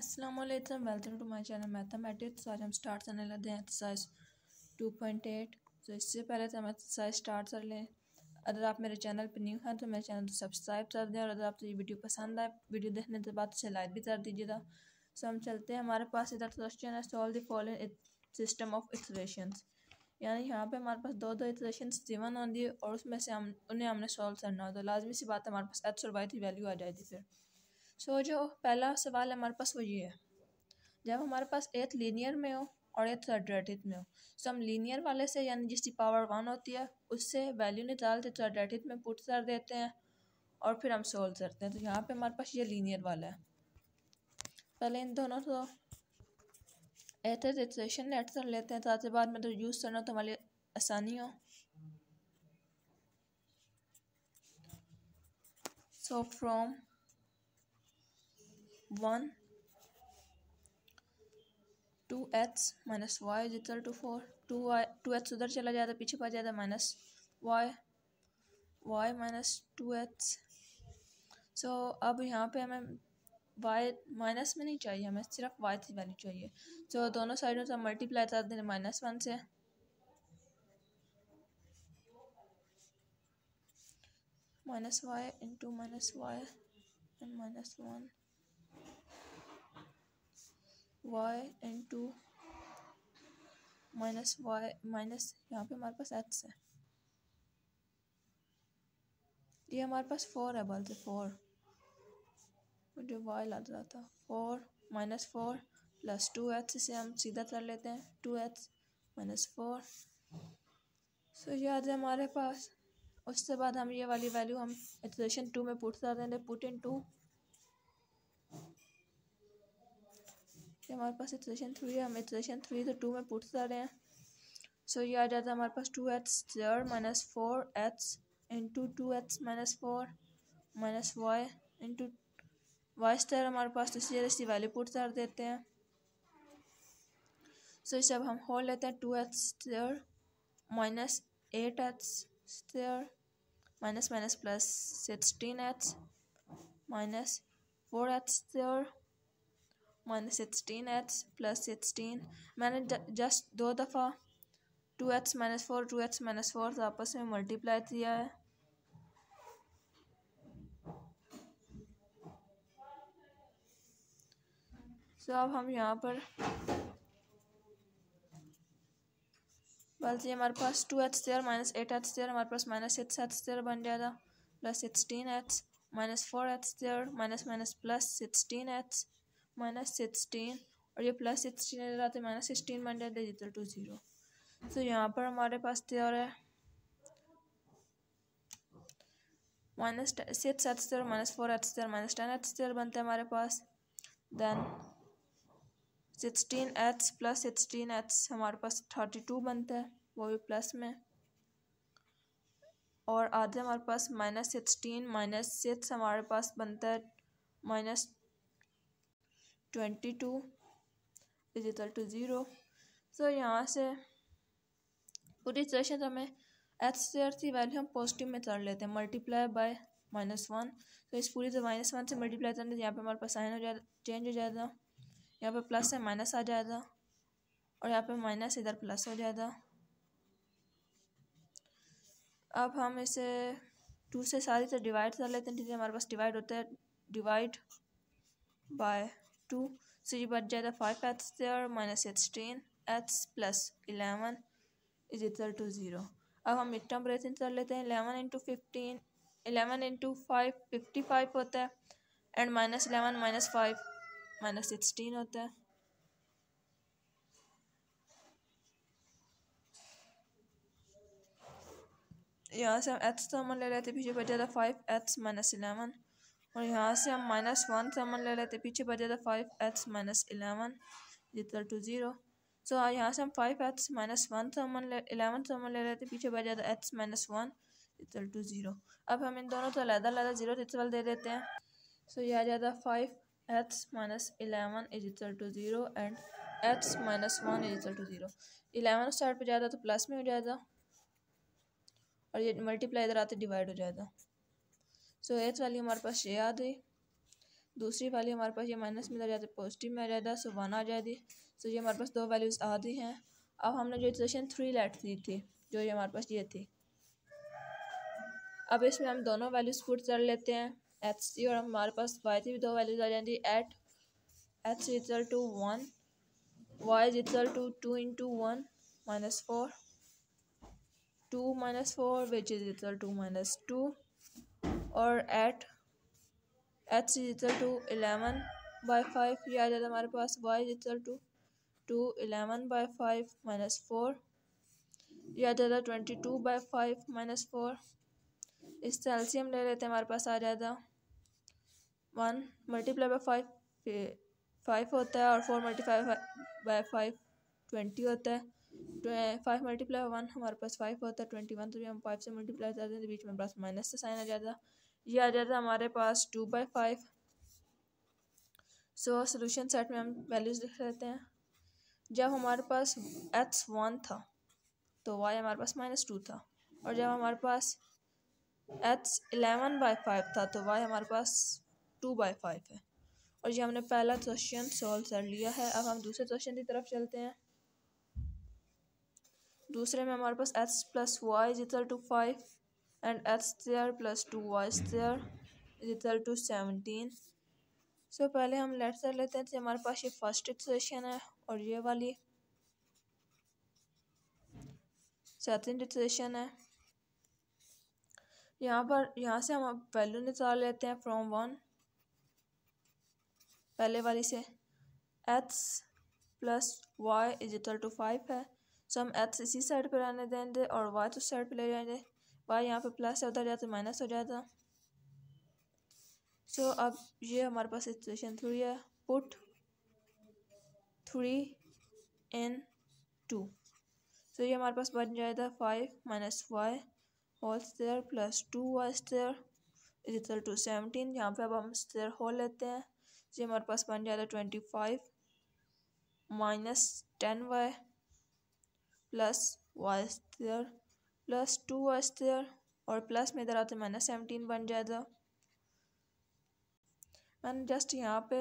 Aslam welcome to my channel mathematics आज हम start करने लगे हैं एक्सरसाइज टू पॉइंट एट तो इससे पहले तो हम एक्सरसाइज स्टार्ट कर लें अगर आप मेरे चैनल पर न्यू हैं तो मेरे चैनल को सब्सक्राइब कर दें और अगर आपको तो ये वीडियो पसंद आए वीडियो देखने के बाद उसे लाइक भी कर दीजिएगा सो हम चलते हैं हमारे पास इधर क्वेश्चन है solve the following system of iteration यानी यहाँ पे हमारे पास दो दो इटरेशन सीवन होती है और उसमें से हम उन्हें हमने सॉल्व करना होता है लाजमी सी बात हमारे पास एक्स और वाई की वैल्यू आ जाएगी फिर सो जो पहला सवाल हमारे पास वो ये है जब हमारे पास एथ लीनियर में हो और एथ क्वाड्रेटिक में हो सो हम लीनियर वाले से यानी जिसकी पावर वन होती है उससे वैल्यू निकालते क्वाड्रेटिक में पुट कर देते हैं और फिर हम सोल्व करते हैं तो यहाँ पे हमारे पास ये लीनियर वाला है पहले इन दोनों को एथ इटरेशन में एड कर लेते हैं ताकि बाद में तो यूज़ करना तो हमारे आसानी हो so from one two X minus Y is equal to four two Y two X उधर चला जाता तो पीछे पा जाता तो minus Y Y minus two X so अब यहाँ पे हमें वाई माइनस में नहीं चाहिए हमें सिर्फ वाई से वैल्यू चाहिए सो so, दोनों साइडों से मल्टीप्लाई कर देने माइनस वन से minus Y into minus Y and minus one Y into minus Y minus यहाँ पे हमारे पास एक्स है ये हमारे पास फोर है बल्कि फोर मुझे वाई लग रहा था four minus four plus two X इसे हम सीधा कर लेते हैं two X minus four so ये आ हमारे पास उसके बाद हम ये वाली वैल्यू हम इटरेशन टू में पुट कर देंगे पुट इन टू फिर हमारे पास इटरेशन थ्री है हम इटरेशन थ्री तो टू में कर रहे हैं सो ये आ जाता है हमारे पास two H Z minus four H into two H minus four minus Y into Y star हमारे पास तो इसी इसकी वैल्यू पुट कर देते हैं सो इसे अब हम होल लेते हैं two X square minus eight H square minus minus plus sixteen H minus four H square minus sixteen X plus sixteen मैंने जस्ट दो दफ़ा two X minus four two X minus four से आपस में multiply किया है सो अब हम यहाँ पर बल्कि हमारे पास two H square minus eight H square हमारे पास माइनस सिक्स एच स्टेयर बन जाएगा plus sixteen H minus four H square minus minus plus sixteen H minus sixteen और ये प्लस सिक्सटीन इधर आते माइनस सिक्सटीन बन जाता है टू ज़ीरो तो यहाँ पर हमारे पास त्योर है minus six H square minus four H square minus ten H square बनते हैं हमारे पास then sixteen H plus sixteen H हमारे पास थर्टी टू बनता है वो भी प्लस में और आधे हमारे पास माइनस सिक्सटीन माइनस सिक्स हमारे पास बनता है minus twenty two equal to zero so यहाँ से पूरी इक्वेशन तो हमें एच स्क्र की वैल्यू हम पॉजिटिव में कर लेते हैं मल्टीप्लाई बाय माइनस वन तो इस पूरी तो माइनस वन से मल्टीप्लाई करने यहाँ पे हमारे पास साइन हो जाए चेंज हो जाएगा यहाँ पे प्लस से माइनस आ जाएगा और यहाँ पे माइनस इधर प्लस हो जाएगा अब हम इसे टू से सारी से तो डिवाइड कर लेते हैं ठीक है हमारे पास डिवाइड होता है divide by two so you but get five 5 square minus minus 16 x plus 11 is equal to 0 अब हम मिड टर्म ब्रेसिंग कर लेते हैं eleven into fifteen eleven into five fifty five होता है and minus eleven minus five minus sixteen होता है यहाँ से हम एक्स कॉमन तो ले रहे थे पीछे बचा था फाइव एक्स माइनस इलेवन और यहाँ से हम माइनस वन कॉमन ले लेते पीछे बच जाता फाइव एक्स माइनस एलेवन जितना टू ज़ीरो सो यहाँ से हम five x minus one common ले एलेवन कॉमन ले लेते पीछे बच जाता x minus one equal to zero अब हम इन दोनों को अलहदा अलहदा ज़ीरो इक्वल दे देते हैं सो यह आ जाता five x minus eleven is equal to zero and x minus one is equal to zero eleven start पर जाता तो प्लस में हो जाएगा और ये मल्टीप्लाई इधर आते डिवाइड हो जाएगा सो एच वाली हमारे पास ये आ गई दूसरी वाली हमारे पास ये माइनस में आ जाती पॉजिटिव में आ जाता सो वन आ जाती सो ये हमारे पास दो वैल्यूज़ आ गई हैं अब हमने जो इक्वेशन थ्री लेट दी थी जो ये हमारे पास ये थी अब इसमें हम दोनों वैल्यूज़ फूट कर लेते हैं एच सी और हमारे पास वाई थी भी दो वैल्यूज़ आ जाती at x is equal to one y is equal to two into one minus four two minus four which is equal to minus two और at x equal to eleven by five ये आ जाता है हमारे पास y equal to two eleven by five minus four ये आ जाता है twenty two by five minus four इससे एल्सीम ले लेते हैं हमारे पास आ जाता one multiply by five five होता है और four multiply by five twenty होता है फाइव मल्टीप्लाई वन हमारे पास फाइव होता है ट्वेंटी वन तो भी हम फाइव से मल्टीप्लाई करते हैं तो बीच में प्लस माइनस से साइन आ जाता है ये आ जाता है हमारे पास two by five so solution set में हम वैल्यूज़ लिख लेते हैं जब हमारे पास एक्स वन था तो वाई हमारे पास माइनस टू था और जब हमारे पास एक्स एलेवन बाई फाइव था तो वाई हमारे पास टू बाई फाइव है और ये हमने पहला क्वेश्चन सॉल्व कर लिया है अब हम दूसरे क्वेश्चन की तरफ चलते हैं दूसरे में हमारे पास x plus y equal to five and x plus two y there is equal to seventeen so पहले हम लेट कर लेते हैं तो हमारे पास ये फर्स्ट इक्वेशन है और ये वाली सेकेंड इक्वेशन है यहाँ पर यहाँ से हम वैल्यू निकाल लेते हैं फ्रॉम वन पहले वाली से एक्स प्लस वाई इजिटल टू फाइव है सो so, हम एक्स इसी साइड पर रहने देंगे और वाई तो साइड पर ले जाएंगे वाई यहाँ पे प्लस से जाता है माइनस हो जाता सो so, अब ये हमारे पास सिचुएशन थ्री है put three in two so ये हमारे पास बन जाएगा five minus y whole square plus two y square equal to seventeen यहाँ पे अब हम स्टेयर होल लेते हैं ये हमारे पास बन जाएगा twenty five minus ten y plus y square plus two आज इधर और प्लस में इधर आते माइनस सेवनटीन बन जाएगा तो। मैंने जस्ट यहाँ पे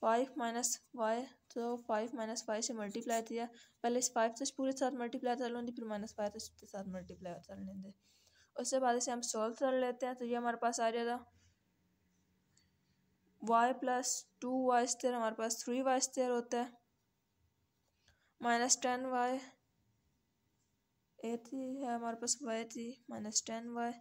फाइव माइनस वाई तो फाइव माइनस फाइव से मल्टीप्लाई किया पहले इस फाइव से पूरे साथ मल्टीप्लाई कर लूँगी फिर माइनस फाइव से उसके साथ मल्टीप्लाई कर लेंगे उसके बाद इसे हम सॉल्व कर लेते हैं तो ये हमारे पास आ जाएगा वाई प्लस टू वाई स्तर हमारे पास थ्री वाई स्तर होता है माइनस टेन वाई ए थी है हमारे पास y three minus ten y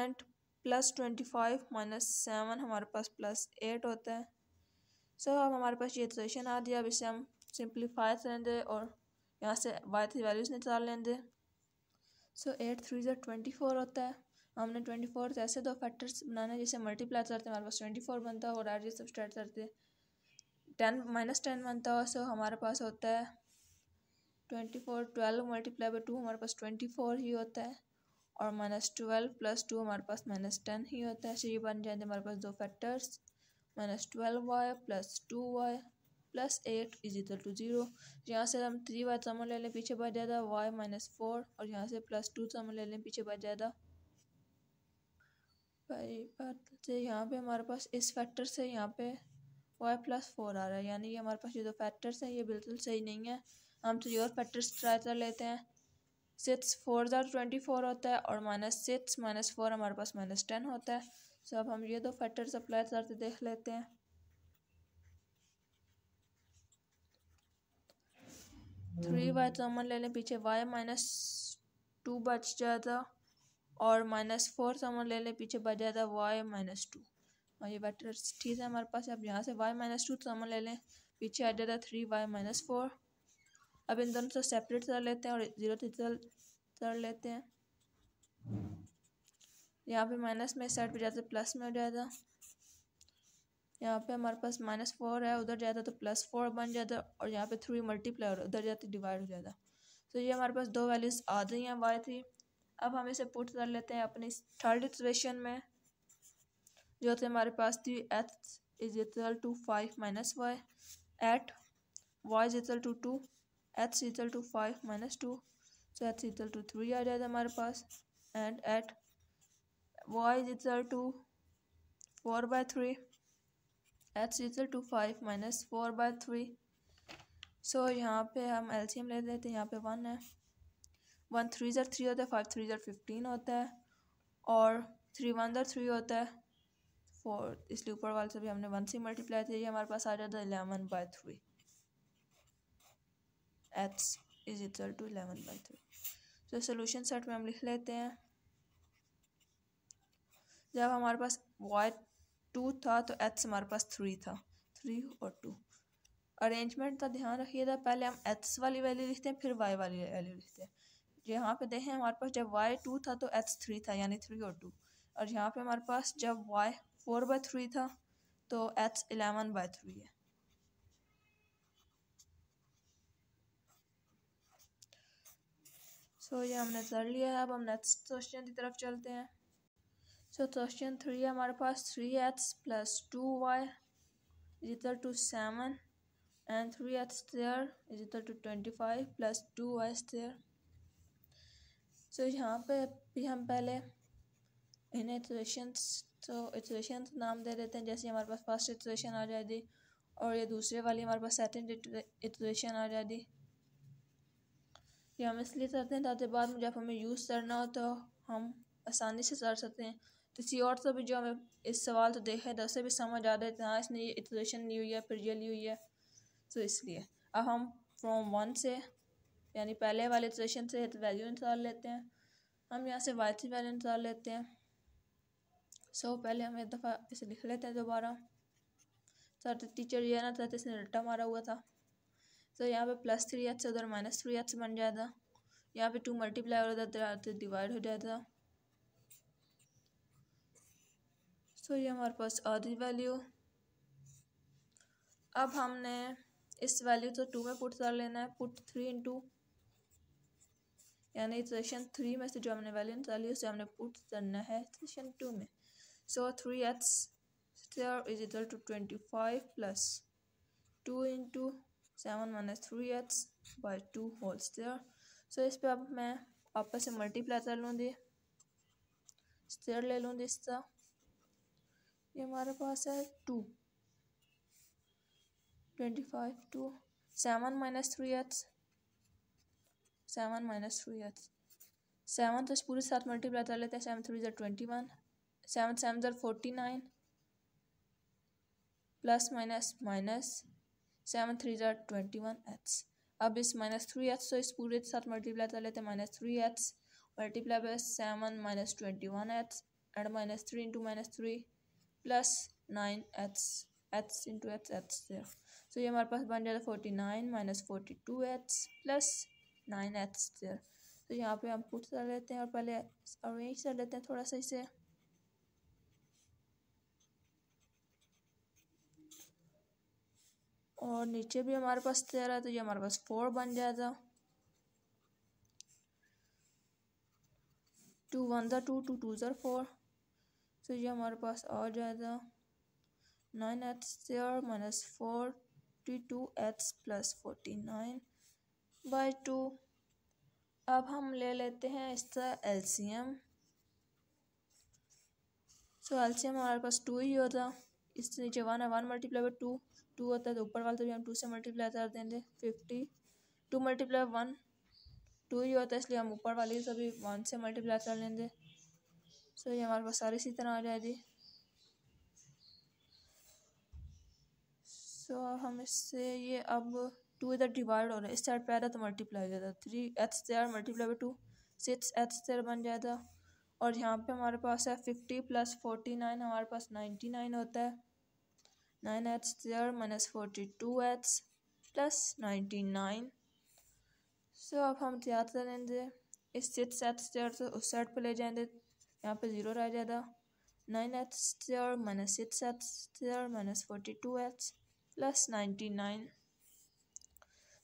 and plus twenty five minus seven हमारे पास प्लस एट होता है सो so, अब हमारे पास ये इक्वेशन आ दिया अब इसे हम सिंप्लीफाई कर और यहाँ से वाई थ्री वैल्यूज़ निकाल लेंगे सो एट थ्री जो ट्वेंटी फोर होता है हमने ट्वेंटी फोर ऐसे दो फैक्टर्स बनाने जैसे मल्टीप्लाई करते हैं हमारे पास ट्वेंटी फोर बनता है और एड सब स्टार्ट करते टेन माइनस टेन बनता है सो हमारे पास होता है twenty four twelve multiply by two हमारे पास ट्वेंटी फोर ही होता है और माइनस ट्वेल्व प्लस टू हमारे पास माइनस टेन ही होता है ये बन जाएंगे हमारे पास दो factors minus twelve y plus two y plus eight is equal to zero यहाँ से हम थ्री वाई समझ ले लें पीछे बच जाएगा वाई माइनस फोर और यहाँ से प्लस टू समझ ले लें पीछे बच जाएगा से यहाँ पे हमारे पास इस फैक्टर से यहाँ पे वाई प्लस फोर आ रहा है यानी ये हमारे पास ये दो फैक्टर्स हैं ये बिल्कुल सही नहीं है हम थ्री और फैक्टर्स ट्राई कर लेते हैं सिक्स फोर ज़ार ट्वेंटी फोर होता है और माइनस सिक्स माइनस फोर हमारे पास माइनस टेन होता है सो अब हम ये दो फैक्टर्स अप्लाई करते देख लेते हैं थ्री वाई कॉमन ले लें पीछे वाई माइनस टू बच जाता और माइनस फोर कॉमन ले लें पीछे बच जाता वाई माइनस टू और ये फैक्टर्स ठीक है हमारे पास अब यहाँ से वाई माइनस टू कॉमन ले लें पीछे आ जाता थ्री वाई माइनस फोर अब इन दोनों से सेपरेट कर लेते हैं और जीरो से कर लेते हैं यहाँ पे माइनस में साइड पे जाते प्लस में हो जाएगा यहाँ पे हमारे पास माइनस फोर है उधर जाता तो प्लस फोर बन जाता और यहाँ पे थ्री मल्टीप्लाई और उधर जाते डिवाइड हो जाता तो ये हमारे पास दो वैल्यूज आ रही हैं वाई थ्री अब हम इसे पुट कर लेते हैं अपनी थर्ड इक्वेशन में जो थे हमारे पास थ्री एथ is equal to five minus y at y is equal to two x is equal to five minus two so x is equal to three आ जाएगा हमारे पास and at y equal to four by three x is equal to five minus four by three so यहाँ पे हम LCM ले लेते हैं यहाँ पे वन है वन थ्री ज़र थ्री होता है फाइव थ्री ज़र फिफ्टीन होता है और थ्री वन ज़र थ्री होता है फोर इसलिए ऊपर वाले से भी हमने वन से मल्टीप्लाई किया हमारे पास आ जाता है eleven by three x is equal to eleven by three तो सोल्यूशन सेट में हम लिख लेते हैं जब हमारे पास वाई टू था तो एक्स हमारे पास थ्री था थ्री और टू अरेंजमेंट का ध्यान रखिएगा पहले हम एक्स वाली वैल्यू लिखते हैं फिर वाई वाली वैल्यू लिखते हैं यहाँ पे देखें हमारे पास जब वाई टू था तो एक्स थ्री था यानी थ्री और टू और यहाँ पे हमारे पास जब वाई फोर बाई थ्री था तो एक्स इलेवन बाई थ्री है सो ये हमने कर लिया है अब हम नेक्स्ट क्वेश्चन की तरफ चलते हैं सो क्वेश्चन थ्री है हमारे पास three x plus two y equal to seven and three x square equal to twenty five plus two y square so यहाँ पे भी हम पहले इन्हें इटरेशंस तो इटरेशंस नाम दे देते हैं जैसे हमारे पास फर्स्ट इटरेशन आ जाएगी और ये दूसरे वाली हमारे पास सेकेंड इटरेशन आ जाएगी ये हम इसलिए करते हैं ताकि बाद में जब हमें यूज़ करना हो तो हम आसानी से कर सकते हैं किसी और से भी जो हमें इस सवाल तो देखा है तो उसे भी समझ आ रहा है हाँ इसने ये इटरेशन ली हुई है फिर ये ली हुई है तो इसलिए अब हम फ्रॉम वन से यानी पहले वाले इटरेशन से वैल्यू निकाल लेते हैं हम यहाँ से वाई थ्री वैल्यू निकाल लेते हैं सो so, पहले हम एक दफ़ा इसे लिख लेते हैं दोबारा सर टीचर ये ना था इसने रट्टा मारा हुआ था सो यहाँ पे प्लस थ्री एक्स उधर माइनस थ्री एक्स बन जाएगा यहाँ पे टू मल्टीप्लाई है उधर डिवाइड हो जाएगा सो ये हमारे पास आधी वैल्यू अब हमने इस वैल्यू तो टू में पुट कर लेना है पुट थ्री इंटू यानी सेशन थ्री में से जो हमने वैल्यू निकाली उसे हमने पुट करना है सेशन टू में so three x is equal to twenty five plus two into seven minus three x by two whole square so इस पर अब मैं आपस से मल्टीप्लाई कर लूँगी स्टेयर ले लूँगी इसका ये हमारे पास है two twenty five two seven minus three x seven minus three x seven तो इस पूरे साथ मल्टीप्लाई कर लेते हैं सेवन थ्री ज़र ट्वेंटी वन सेवन सेवन ज़र forty nine plus minus minus seven three ज़ार ट्वेंटी वन एक्स अब इस माइनस थ्री एक्स तो इस पूरे के साथ मल्टीप्लाई कर लेते हैं minus three x multiply by seven minus twenty one x and minus three into minus three plus nine x x into x x so ये हमारे पास बन जाता है forty nine minus forty two x plus nine x तो यहाँ पे हम पुट कर लेते हैं और पहले अरेंज कर लेते हैं थोड़ा सा इसे और नीचे भी हमारे पास तेरह है तो ये हमारे पास फोर बन जाएगा टू वन ज़ा टू टू टू ज़र फोर तो ये हमारे पास आ जाएगा नाइन एट्स तेरह minus forty two x plus forty nine by two अब हम ले लेते हैं इसका L C M so L C M हमारे पास टू ही होता इस नीचे वन है one multiply by two two होता है तो ऊपर वाले तो भी हम टू से मल्टीप्लाई कर देंगे fifty two multiply one two ही होता है इसलिए हम ऊपर वाले सभी वन से मल्टीप्लाई कर लेंगे सो ये हमारे पास सारी इसी तरह आ जाएगी सो हम इससे ये अब टू इधर डिवाइड हो रहा है इस साइड पे आ रहा तो मल्टीप्लाई हो जाता थ्री एथ से मल्टीप्लाई बाई टू सिक्स एथ से बन जाएगा और यहाँ पे हमारे पास है फिफ्टी प्लस फोर्टी नाइन हमारे पास नाइन्टी नाइन होता है nine x there minus forty two x plus ninety nine so अब हम कर लेंगे इस सिक्स एट्स देयर से उस साइड पर ले जाएंगे यहाँ पे ज़ीरो रह जाएगा nine x there minus six x there minus forty two x plus ninety nine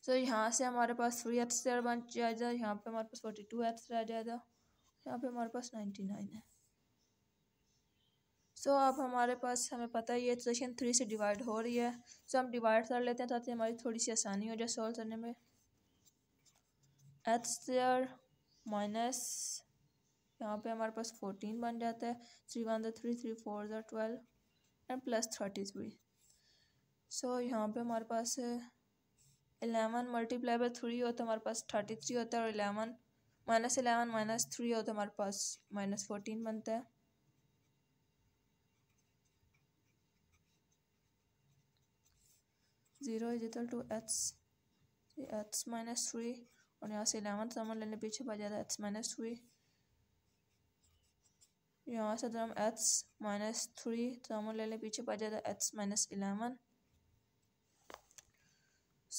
so यहाँ से हमारे पास थ्री एट्स देयर बन जाएगा यहाँ पे हमारे पास फोर्टी टू एट्स रह जाएगा यहाँ पे हमारे पास नाइन्टी नाइन है सो so, अब हमारे पास हमें पता ही है सेशन थ्री से डिवाइड हो रही है सो so, हम डिवाइड कर लेते हैं ताकि हमारी थोड़ी सी आसानी हो जाए सॉल्व करने में एथ स्टेयर माइनस यहाँ पे हमारे पास फोर्टीन बन जाता है थ्री वन ज़र थ्री थ्री फोर ज़र twelve and plus thirty three so यहाँ पे हमारे पास एलेवन मल्टीप्लाई बाय थ्री होता है हमारे पास थर्टी थ्री होता है और eleven minus eleven minus three हो तो हमारे पास माइनस फोर्टीन बनता है zero is equal to h x minus three और यहाँ से इलेवन थर्मल लेने पीछे पा जाता है एक्स माइनस थ्री यहाँ से तो हम एक्स माइनस थ्री थर्मल लेने पीछे पा जाता है एच माइनस इलेवन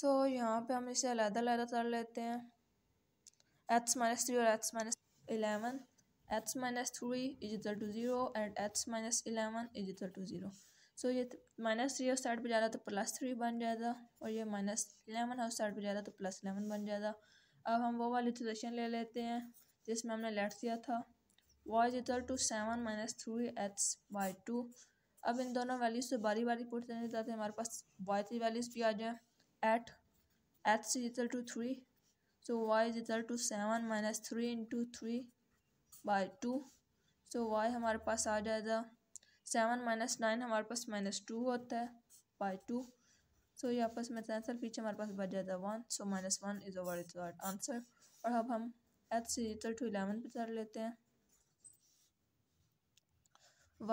सो यहाँ पे हम इसे अलहदा अलहदा कर लेते हैं x minus 3 or x minus 11 x minus 3 is equal to 0 and x minus 11 is equal to 0 so so, ये माइनस थ्री हाउस साइड पर जा रहा तो प्लस थ्री बन जाएगा और ये माइनस इलेवन हाउस साइड पर जा रहा तो प्लस इलेवन बन जाएगा अब हम वो वाली सजेशन ले लेते हैं जिसमें हमने लेट दिया था y is equal to seven minus three x by two अब इन दोनों वैल्यूज़ से बारी बारी पुट करने जाते हमारे पास वाई की वैल्यूज़ भी आ जाए at x is equal to three so y is equal to seven minus three into three by two so y हमारे पास आ जाएगा सेवन माइनस नाइन हमारे पास माइनस टू होता है बाई टू सो ये आपस में आंसर पीछे हमारे पास बच जाता है one so minus one is over is right answer और अब हम एथ से इक्वल टू इलेवन पे कर लेते हैं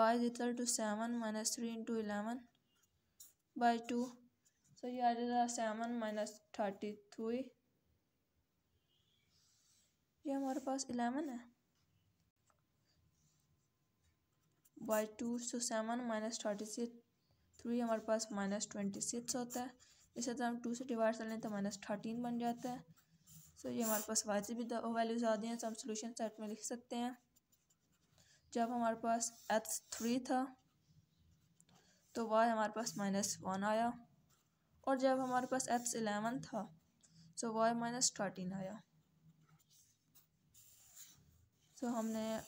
y is equal to seven minus three into eleven by two so ये आ जाएगा सेवन माइनस थर्टी थ्री ये हमारे पास इलेवन है by two so seven minus thirty six three हमारे पास माइनस ट्वेंटी सिक्स होता है इसी तरह तो हम टू से डिवाइड कर लें तो माइनस थर्टीन बन जाता है सो so, ये हमारे पास से भी वैल्यूज़ आ दी हैं तो हम सोल्यूशन सेट में लिख सकते हैं जब हमारे पास एक्स थ्री था तो वाई हमारे पास माइनस वन आया और जब हमारे पास एक्स इलेवन था तो वाई माइनस थर्टीन आया सो तो so, हमने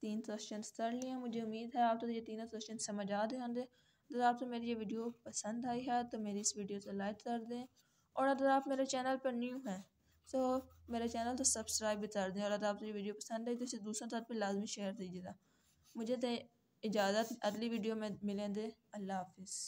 तीन क्वेश्चन कर लिए मुझे उम्मीद है आप तो ये तीनों क्वेश्चन समझ आ गए होंगे अगर आप तो मेरी ये वीडियो पसंद आई है तो मेरी इस वीडियो को लाइक कर दें और अगर आप मेरे चैनल पर न्यू हैं तो मेरे चैनल तो सब्सक्राइब भी कर दें और अगर आप ये वीडियो पसंद आई तो इसे दूसरों साथ पर लाजमी शेयर दीजिएगा मुझे तो इजाज़त अगली वीडियो में मिलेंगे अल्लाह हाफिज़